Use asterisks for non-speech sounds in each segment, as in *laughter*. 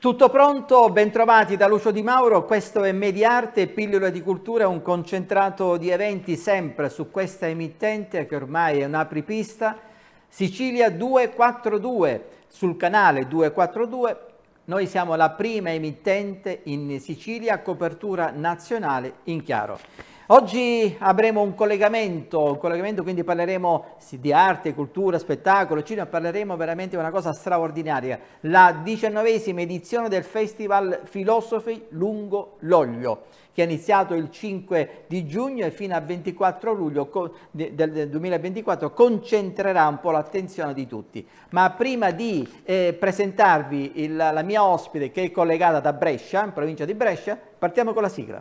Tutto pronto, bentrovati da Lucio Di Mauro, questo è Mediarte, pillola di cultura, un concentrato di eventi sempre su questa emittente che ormai è un'apripista, Sicilia 242, sul canale 242, noi siamo la prima emittente in Sicilia copertura nazionale in chiaro. Oggi avremo un collegamento, un collegamento quindi parleremo di arte, cultura, spettacolo, cinema, parleremo veramente di una cosa straordinaria, la diciannovesima edizione del Festival Filosofi lungo l'Oglio, che è iniziato il 5 di giugno e fino al 24 luglio del 2024 concentrerà un po' l'attenzione di tutti. Ma prima di eh, presentarvi il, la mia ospite che è collegata da Brescia, in provincia di Brescia, partiamo con la sigla.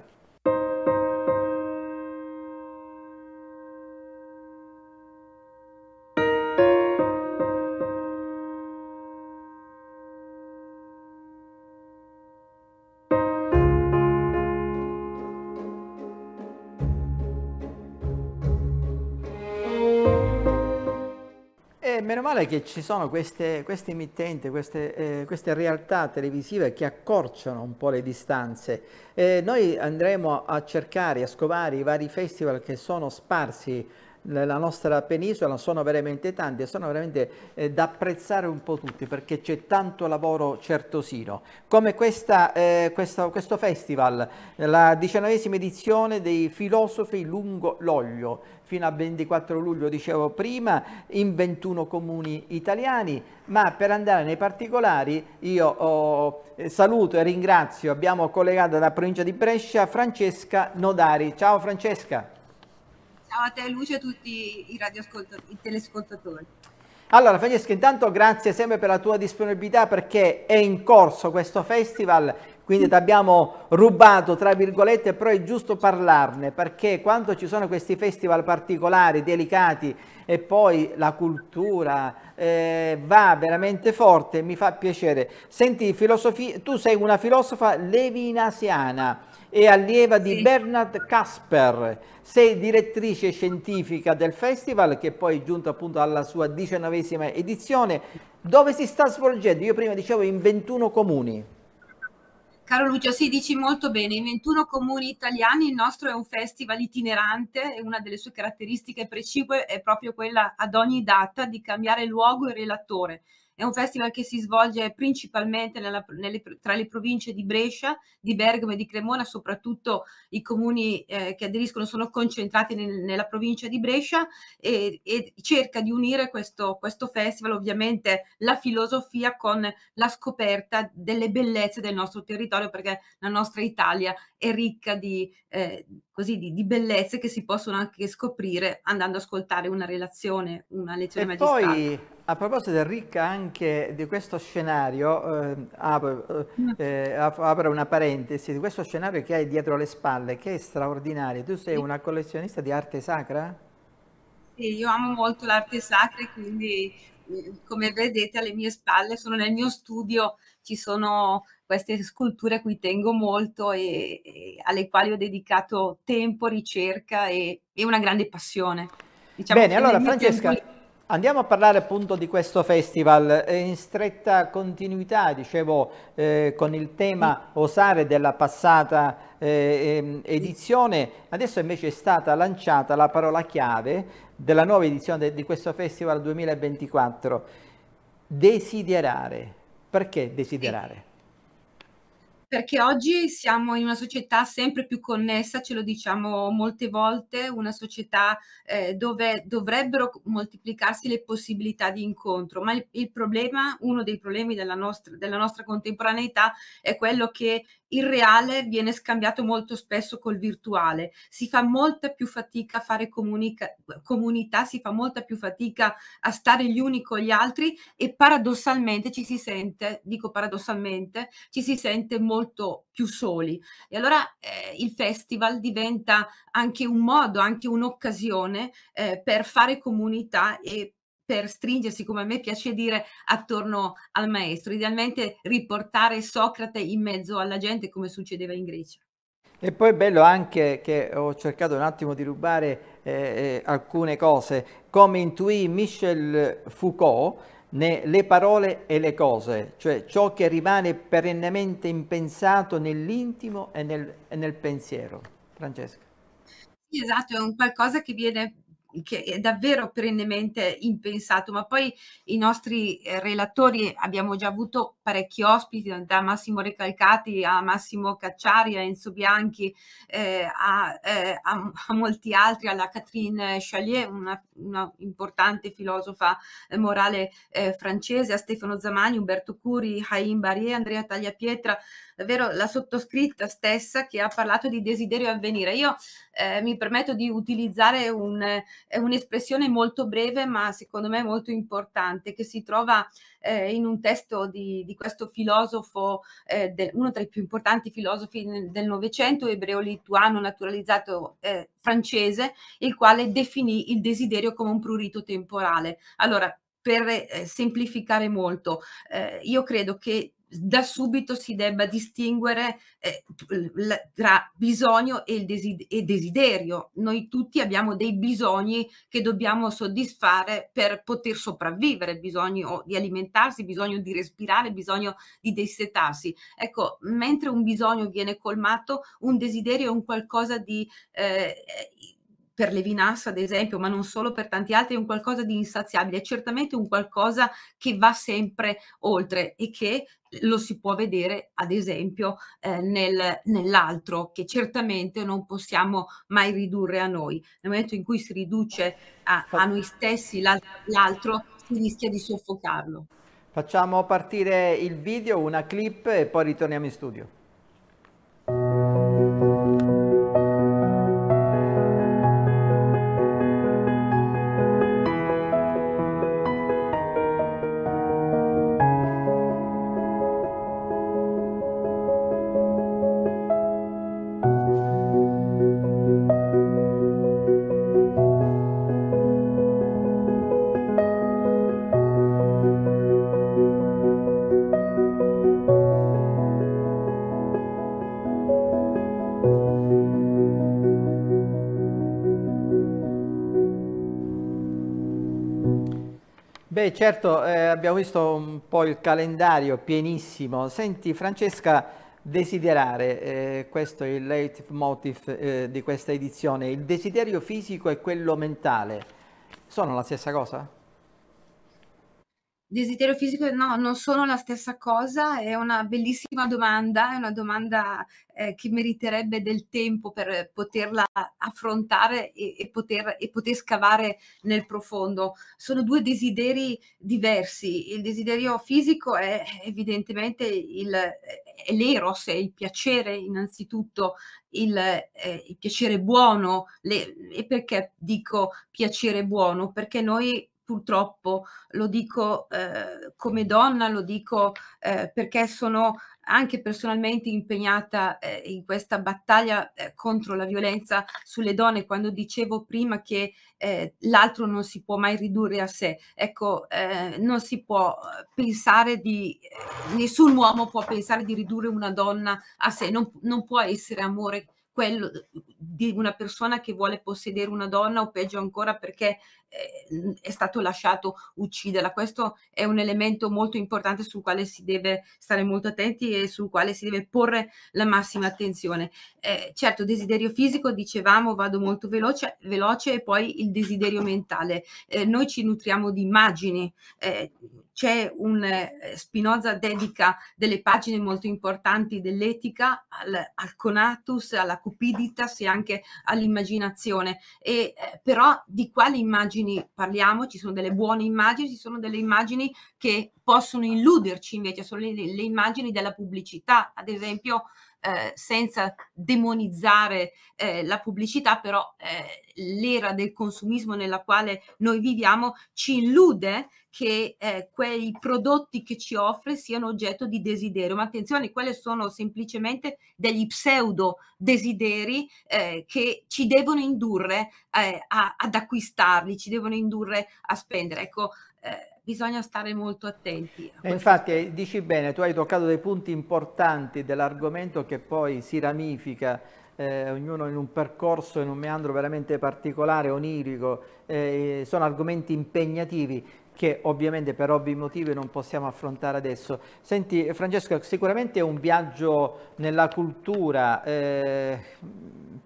male che ci sono queste, queste emittenti, queste, eh, queste, realtà televisive che accorciano un po' le distanze. Eh, noi andremo a cercare, a scovare i vari festival che sono sparsi nella nostra penisola, sono veramente tanti e sono veramente eh, da apprezzare un po' tutti perché c'è tanto lavoro certosino. Come questa, eh, questo, questo festival, la diciannovesima edizione dei Filosofi lungo l'olio, fino al 24 luglio, dicevo prima, in 21 comuni italiani, ma per andare nei particolari io oh, saluto e ringrazio, abbiamo collegato dalla provincia di Brescia Francesca Nodari. Ciao Francesca. Ciao a te Lucio e a tutti i, i telescoltatori. Allora Francesca, intanto grazie sempre per la tua disponibilità perché è in corso questo festival quindi ti abbiamo rubato, tra virgolette, però è giusto parlarne, perché quando ci sono questi festival particolari, delicati, e poi la cultura eh, va veramente forte, mi fa piacere. Senti, tu sei una filosofa levinasiana e allieva di Bernard Casper, sei direttrice scientifica del festival che poi è giunto appunto alla sua diciannovesima edizione, dove si sta svolgendo, io prima dicevo, in 21 comuni. Caro Lucio, sì, dici molto bene, in 21 comuni italiani il nostro è un festival itinerante e una delle sue caratteristiche precipue è proprio quella ad ogni data di cambiare luogo e relatore, è un festival che si svolge principalmente nella, nelle, tra le province di Brescia, di Bergamo e di Cremona, soprattutto i comuni eh, che aderiscono sono concentrati nel, nella provincia di Brescia e, e cerca di unire questo, questo festival ovviamente la filosofia con la scoperta delle bellezze del nostro territorio perché la nostra Italia è ricca di, eh, così, di, di, bellezze che si possono anche scoprire andando ad ascoltare una relazione, una lezione e magistrale. Poi a proposito del RIC, anche di questo scenario, ehm, mm. eh, eh, apro, eh, una parentesi, di questo scenario che hai dietro le spalle, che è straordinario. Tu sei sì. una collezionista di arte sacra? Sì, io amo molto l'arte sacra e quindi, eh, come vedete, alle mie spalle, sono nel mio studio, ci sono queste sculture a cui tengo molto e, e alle quali ho dedicato tempo, ricerca e, e una grande passione. Diciamo Bene, allora Francesca... Tempo Andiamo a parlare appunto di questo festival eh, in stretta continuità, dicevo, eh, con il tema osare della passata eh, ehm, edizione. Adesso invece è stata lanciata la parola chiave della nuova edizione di questo festival 2024. Desiderare. Perché desiderare? perché oggi siamo in una società sempre più connessa, ce lo diciamo molte volte, una società eh, dove dovrebbero moltiplicarsi le possibilità di incontro, ma il, il problema, uno dei problemi della nostra, della nostra, contemporaneità è quello che il reale viene scambiato molto spesso col virtuale, si fa molta più fatica a fare comunica- comunità, si fa molta più fatica a stare gli uni con gli altri e paradossalmente ci si sente, dico paradossalmente, ci si sente molto più soli. E allora eh, il festival diventa anche un modo, anche un'occasione eh, per fare comunità e per stringersi, come a me piace dire, attorno al maestro, idealmente riportare Socrate in mezzo alla gente come succedeva in Grecia. E poi è bello anche che ho cercato un attimo di rubare eh, eh alcune cose, come intuì Michel Foucault, le parole e le cose, cioè ciò che rimane perennemente impensato nell'intimo e nel, e nel pensiero. Francesca. Esatto, è un qualcosa che viene che è davvero perennemente impensato, ma poi i nostri eh, relatori abbiamo già avuto parecchi ospiti, da Massimo Recalcati a Massimo Cacciari, a Enzo Bianchi, eh, a, eh, a, a, molti altri, alla Catherine Chalier, una, una importante filosofa eh, morale eh, francese, a Stefano Zamani, Umberto Curi, Haim Barrier, Andrea Tagliapietra, davvero la sottoscritta stessa che ha parlato di desiderio avvenire. Io eh, mi permetto di utilizzare un è un'espressione molto breve ma secondo me molto importante che si trova eh, in un testo di, di questo filosofo, eh, del, uno tra i più importanti filosofi del Novecento, ebreo-lituano naturalizzato eh, francese, il quale definì il desiderio come un prurito temporale. Allora, per eh, semplificare molto. Eh, io credo che da subito si debba distinguere eh, tra bisogno e, desider- e, desiderio. Noi tutti abbiamo dei bisogni che dobbiamo soddisfare per poter sopravvivere, bisogno di alimentarsi, bisogno di respirare, bisogno di dissetarsi. Ecco, mentre un bisogno viene colmato, un desiderio è un qualcosa di... Eh, eh per Levinas, ad esempio, ma non solo per tanti altri, è un qualcosa di insaziabile, è certamente un qualcosa che va sempre oltre e che lo si può vedere, ad esempio, eh, nel, nell'altro, che certamente non possiamo mai ridurre a noi. Nel momento in cui si riduce a, a noi stessi l'altro, si rischia di soffocarlo. Facciamo partire il video, una clip e poi ritorniamo in studio. Beh, certo, eh, abbiamo visto un po' il calendario pienissimo. Senti, Francesca, desiderare, eh, questo è il leitmotiv eh, di questa edizione, il desiderio fisico e quello mentale, sono la stessa cosa? Desiderio fisico no, non sono la stessa cosa, è una bellissima domanda, è una domanda eh, che meriterebbe del tempo per poterla affrontare e, e, poter, e, poter, scavare nel profondo. Sono due desideri diversi, il desiderio fisico è evidentemente il, è l'eros, è il piacere innanzitutto, il, eh, il piacere buono, le, e perché dico piacere buono? Perché noi purtroppo, lo dico eh, come donna, lo dico eh, perché sono anche personalmente impegnata eh, in questa battaglia eh, contro la violenza sulle donne quando dicevo prima che eh, l'altro non si può mai ridurre a sé. Ecco, eh, non si può pensare di, nessun uomo può pensare di ridurre una donna a sé, non, non può essere amore quello di una persona che vuole possedere una donna o peggio ancora perché Ehm, è stato lasciato ucciderla. Questo è un elemento molto importante sul quale si deve stare molto attenti e sul quale si deve porre la massima attenzione. Eh, certo, desiderio fisico, dicevamo, vado molto veloce, veloce e poi il desiderio mentale. Eh, noi ci nutriamo di immagini. Eh, c'è un eh, Spinoza dedica delle pagine molto importanti dell'etica al, al conatus, alla cupiditas e anche all'immaginazione. E, eh, però di quali immagini immagini, parliamo, ci sono delle buone immagini, ci sono delle immagini che possono illuderci invece, sono le, le immagini della pubblicità, ad esempio eh, senza demonizzare eh, la pubblicità, però eh, l'era del consumismo nella quale noi viviamo ci illude che eh, quei prodotti che ci offre siano oggetto di desiderio, ma attenzione, quelle sono semplicemente degli pseudo desideri che ci devono indurre a, ad acquistarli, ci devono indurre a spendere. Ecco, eh, bisogna stare molto attenti. Eh, infatti aspetto. dici bene, tu hai toccato dei punti importanti dell'argomento che poi si ramifica eh, ognuno in un percorso, in un meandro veramente particolare, onirico, eh, sono argomenti impegnativi che ovviamente per ovvi motivi non possiamo affrontare adesso. Senti Francesco, sicuramente è un viaggio nella cultura eh,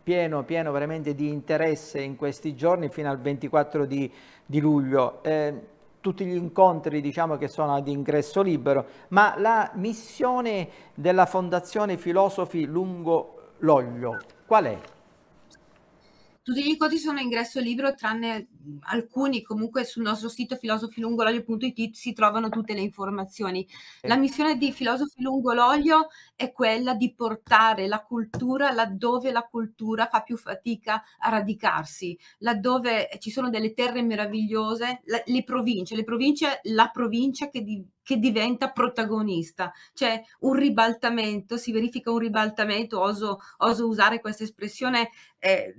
pieno, pieno veramente di interesse in questi giorni fino al 24 di, di luglio. Eh, tutti gli incontri diciamo, che sono ad ingresso libero, ma la missione della Fondazione Filosofi lungo l'Oglio qual è? Tutti gli incontri sono a ingresso libero, tranne mm, alcuni, comunque sul nostro sito filosofilungologlio.it si trovano tutte le informazioni. La missione di Filosofi Lungo l'Olio è quella di portare la cultura laddove la cultura fa più fatica a radicarsi, laddove ci sono delle terre meravigliose, le, province, le province, la provincia che, di, che diventa protagonista, c'è un ribaltamento, si verifica un ribaltamento, oso, oso usare questa espressione. Eh,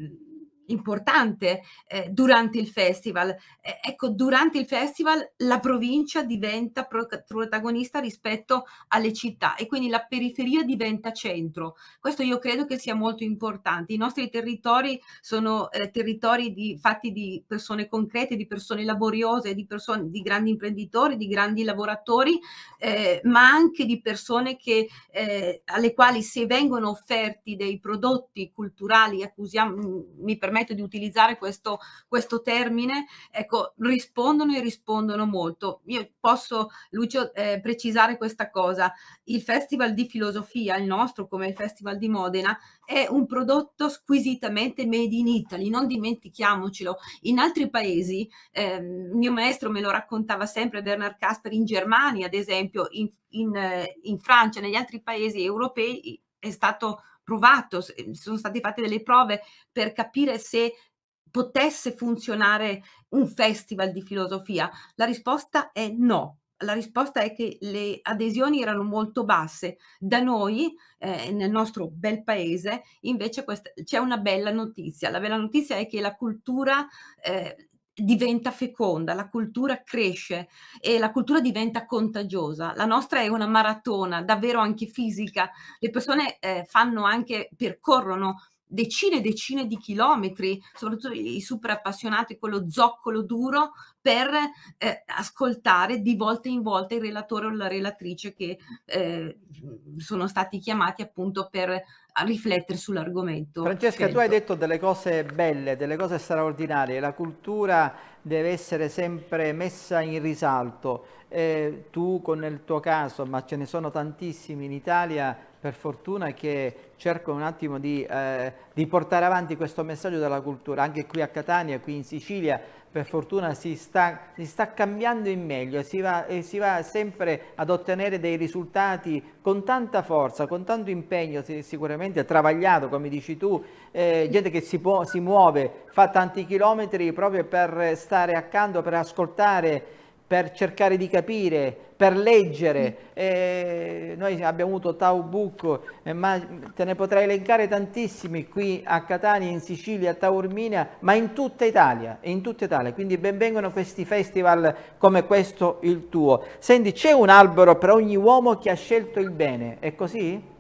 importante eh, durante il festival. Eh, ecco, durante il festival la provincia diventa pro- protagonista rispetto alle città e quindi la periferia diventa centro. Questo io credo che sia molto importante. I nostri territori sono eh, territori di, fatti di persone concrete, di persone laboriose, di, persone, di grandi imprenditori, di grandi lavoratori, eh, ma anche di persone che, eh, alle quali se vengono offerti dei prodotti culturali, accusiamo, mi permetto permetto di utilizzare questo, questo termine, ecco, rispondono e rispondono molto. Io posso, Lucio, eh, precisare questa cosa. Il Festival di Filosofia, il nostro come il Festival di Modena, è un prodotto squisitamente made in Italy, non dimentichiamocelo. In altri paesi, eh, mio maestro me lo raccontava sempre, Bernard Casper, in Germania, ad esempio, in, in, eh, in Francia, negli altri paesi europei, è stato provato, ehm, sono state fatte delle prove per capire se potesse funzionare un festival di filosofia? La risposta è no. La risposta è che le adesioni erano molto basse. Da noi, eh, nel nostro bel paese, invece questa, c'è una bella notizia. La bella notizia è che la cultura eh, diventa feconda, la cultura cresce e la cultura diventa contagiosa. La nostra è una maratona, davvero anche fisica. Le persone eh, fanno anche, percorrono decine e decine di chilometri, soprattutto i super appassionati, quello zoccolo duro, per eh, ascoltare di volta in volta il relatore o la relatrice che eh, sono stati chiamati appunto per a riflettere sull'argomento. Francesca, certo. tu hai detto delle cose belle, delle cose straordinarie, la cultura deve essere sempre messa in risalto. Eh, tu con il tuo caso, ma ce ne sono tantissimi in Italia, per fortuna che cercano un attimo di, eh, di portare avanti questo messaggio della cultura, anche qui a Catania, qui in Sicilia, per fortuna si sta, si sta cambiando in meglio si va, e si va sempre ad ottenere dei risultati con tanta forza, con tanto impegno, sicuramente travagliato come dici tu, eh, gente che si, può, si muove, fa tanti chilometri proprio per stare accanto, per ascoltare per cercare di capire, per leggere. Eh, noi abbiamo avuto Tau Book, eh, ma te ne potrei elencare tantissimi qui a Catania, in Sicilia, a Taormina, ma in tutta Italia, in tutta Italia. Quindi benvengono questi festival come questo il tuo. Senti, c'è un albero per ogni uomo che ha scelto il bene, è così?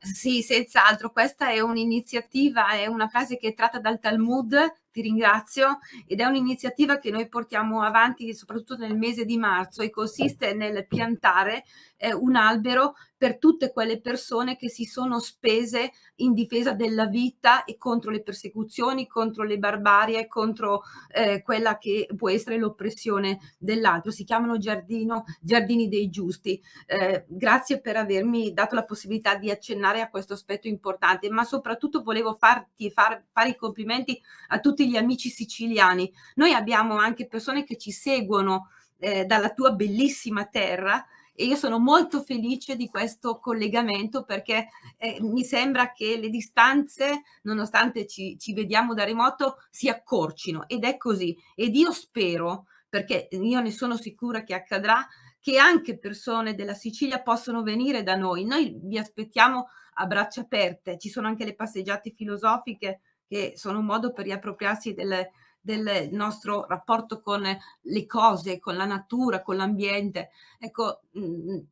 Sì, senz'altro, questa è un'iniziativa, è una frase che è tratta dal Talmud, ti ringrazio ed è un'iniziativa che noi portiamo avanti soprattutto nel mese di marzo e consiste nel piantare eh, un albero per tutte quelle persone che si sono spese in difesa della vita e contro le persecuzioni, contro le barbarie, contro eh, quella che può essere l'oppressione dell'altro. Si chiamano giardino, Giardini dei Giusti. Eh, grazie per avermi dato la possibilità di accennare a questo aspetto importante, ma soprattutto volevo farti, far, fare i complimenti a tutti tutti gli amici siciliani. Noi abbiamo anche persone che ci seguono eh, dalla tua bellissima terra e io sono molto felice di questo collegamento perché eh, mi sembra che le distanze, nonostante ci, ci vediamo da remoto, si accorcino ed è così. Ed io spero, perché io ne sono sicura che accadrà, che anche persone della Sicilia possano venire da noi. Noi vi aspettiamo a braccia aperte, ci sono anche le passeggiate filosofiche che sono un modo per riappropriarsi delle, del nostro rapporto con le cose, con la natura, con l'ambiente. Ecco,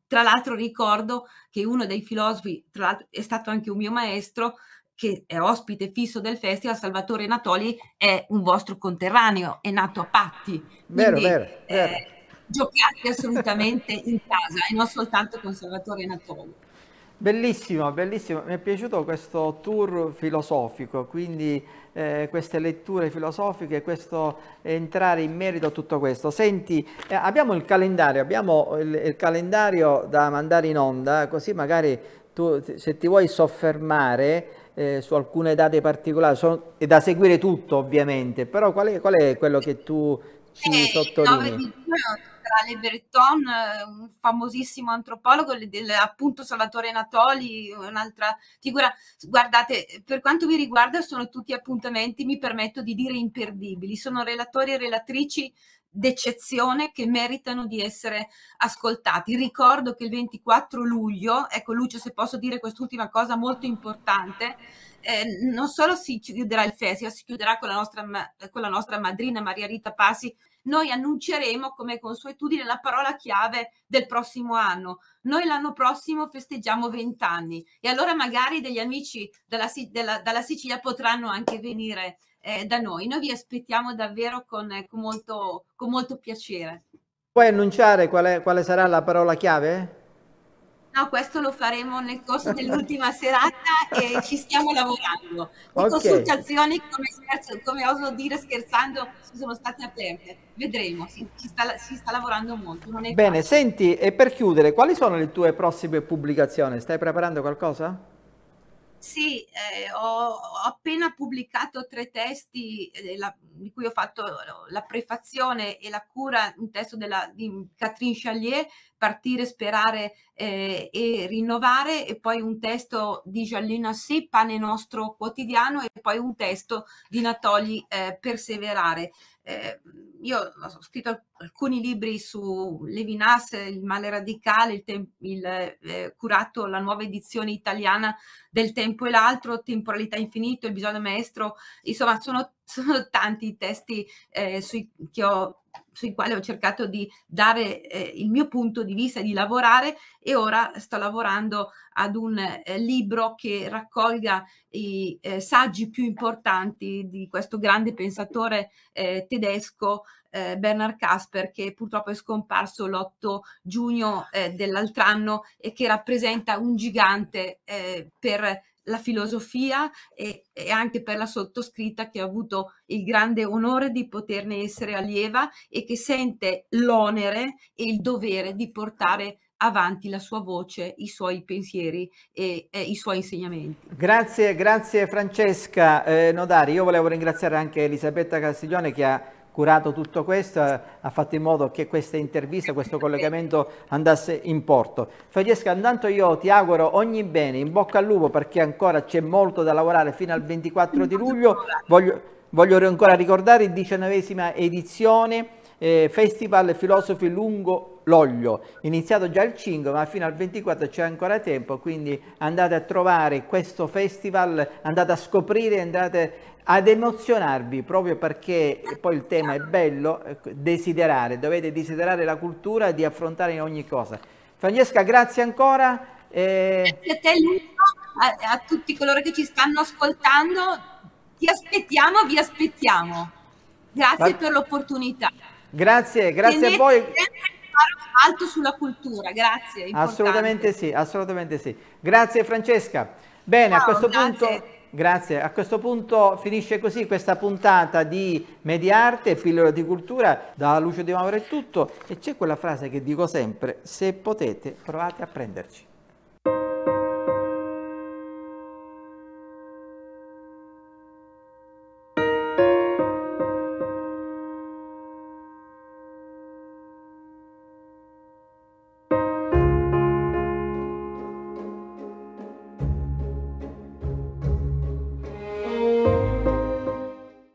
tra l'altro ricordo che uno dei filosofi, tra l'altro è stato anche un mio maestro, che è ospite fisso del festival, Salvatore Natoli è un vostro conterraneo, è nato a Patti. Vero, quindi, vero, eh, vero. Giocate assolutamente in casa e non soltanto con Salvatore Natoli. Bellissimo, bellissimo, mi è piaciuto questo tour filosofico, quindi eh, queste letture filosofiche, questo entrare in merito a tutto questo. Senti, eh, abbiamo il calendario, abbiamo il, il, calendario da mandare in onda, così magari tu se ti vuoi soffermare eh, su alcune date particolari, sono, è da seguire tutto ovviamente, però qual è, qual è quello che tu ci eh, sottolinei? Ale Breton, eh, un famosissimo antropologo, del, appunto Salvatore Natoli, un'altra figura. Guardate, per quanto mi riguarda sono tutti appuntamenti, mi permetto di dire imperdibili. Sono relatori e relatrici d'eccezione che meritano di essere ascoltati. Ricordo che il 24 luglio, ecco Lucio se posso dire quest'ultima cosa molto importante, eh, non solo si chiuderà il festival, si chiuderà con la, nostra, con la nostra madrina Maria Rita Passi, noi annunceremo come consuetudine la parola chiave del prossimo anno. Noi l'anno prossimo festeggiamo 20 anni e allora magari degli amici dalla, Sicilia potranno anche venire eh, da noi. Noi vi aspettiamo davvero con, eh, con, molto, con molto piacere. Puoi annunciare quale, quale sarà la parola chiave? No, questo lo faremo nel corso dell'ultima *laughs* serata e ci stiamo lavorando. Le okay. consultazioni, come, scherzo, come, oso dire scherzando, sono state aperte. Vedremo, si, si, sta, si sta, lavorando molto. Bene, facile. senti, e per chiudere, quali sono le tue prossime pubblicazioni? Stai preparando qualcosa? Sì, eh, ho, ho, appena pubblicato tre testi eh, la, di cui ho fatto eh, la prefazione e la cura, un testo della, di Catherine Chalier, Partire, Sperare eh, e Rinnovare, e poi un testo di Giallina Sì, Pane Nostro Quotidiano, e poi un testo di Natoli eh, Perseverare. Eh, io ho scritto alcuni libri su Levinas, il male radicale, il tem- il, eh, curato la nuova edizione italiana del tempo e l'altro, temporalità infinito, il bisogno maestro, insomma sono, *laughs* sono tanti i testi eh, sui, ho, sui, quali ho cercato di dare eh, il mio punto di vista, e di lavorare e ora sto lavorando ad un eh, libro che raccolga i eh, saggi più importanti di questo grande pensatore eh, tedesco eh, Bernard Casper che purtroppo è scomparso l'8 giugno eh, dell'altro anno e che rappresenta un gigante eh, per la filosofia e, e, anche per la sottoscritta che ha avuto il grande onore di poterne essere allieva e che sente l'onere e il dovere di portare avanti la sua voce, i suoi pensieri e, e i suoi insegnamenti. Grazie, grazie Francesca eh, Nodari. Io volevo ringraziare anche Elisabetta Castiglione che ha curato tutto questo, eh, ha fatto in modo che questa intervista, questo collegamento andasse in porto. Francesca, intanto io ti auguro ogni bene, in bocca al lupo perché ancora c'è molto da lavorare fino al 24 di luglio. Voglio, voglio ancora ricordare la diciannovesima edizione eh, Festival Filosofi Lungo l'olio. Iniziato già il 5 ma fino al 24 c'è ancora tempo, quindi andate a trovare questo festival, andate a scoprire, andate ad emozionarvi proprio perché poi il tema è bello, ecco, desiderare, dovete desiderare la cultura di affrontare in ogni cosa. Francesca, grazie ancora. Grazie a te Luca, a, a tutti coloro che ci stanno ascoltando, ti aspettiamo, vi aspettiamo. Grazie Va... per l'opportunità. Grazie, grazie Tenete a voi alto sulla cultura, grazie. Assolutamente sì, assolutamente sì. Grazie Francesca. Bene, Ciao, a questo grazie. punto... Grazie, a questo punto finisce così questa puntata di Mediarte, pillole di cultura, da Lucio Di Mauro è tutto e c'è quella frase che dico sempre, se potete provate a prenderci.